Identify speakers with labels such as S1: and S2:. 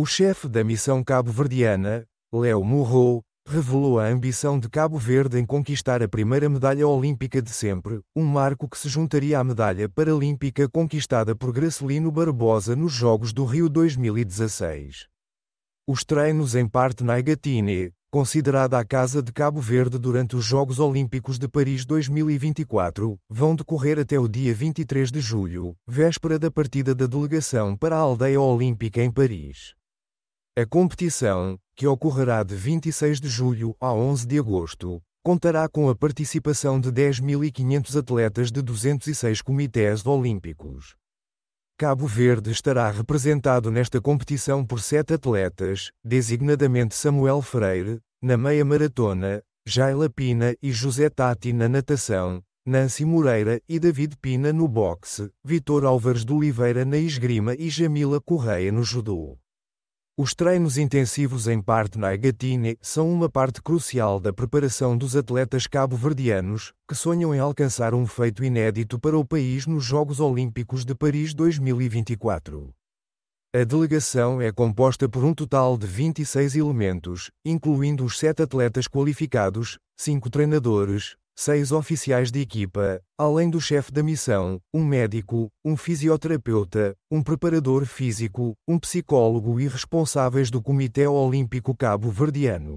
S1: O chefe da missão cabo-verdiana, Léo Murro, revelou a ambição de Cabo Verde em conquistar a primeira medalha olímpica de sempre, um marco que se juntaria à medalha paralímpica conquistada por Gracilino Barbosa nos Jogos do Rio 2016. Os treinos em parte na Egatine, considerada a casa de Cabo Verde durante os Jogos Olímpicos de Paris 2024, vão decorrer até o dia 23 de julho, véspera da partida da delegação para a aldeia olímpica em Paris. A competição, que ocorrerá de 26 de julho a 11 de agosto, contará com a participação de 10.500 atletas de 206 comitês olímpicos. Cabo Verde estará representado nesta competição por sete atletas, designadamente Samuel Freire, na meia-maratona, Jaila Pina e José Tati na natação, Nancy Moreira e David Pina no boxe, Vitor Álvares de Oliveira na esgrima e Jamila Correia no judô. Os treinos intensivos em parte na Gatine são uma parte crucial da preparação dos atletas cabo-verdianos, que sonham em alcançar um feito inédito para o país nos Jogos Olímpicos de Paris 2024. A delegação é composta por um total de 26 elementos, incluindo os sete atletas qualificados, cinco treinadores, seis oficiais de equipa, além do chefe da missão, um médico, um fisioterapeuta, um preparador físico, um psicólogo e responsáveis do Comitê Olímpico Cabo-Verdiano.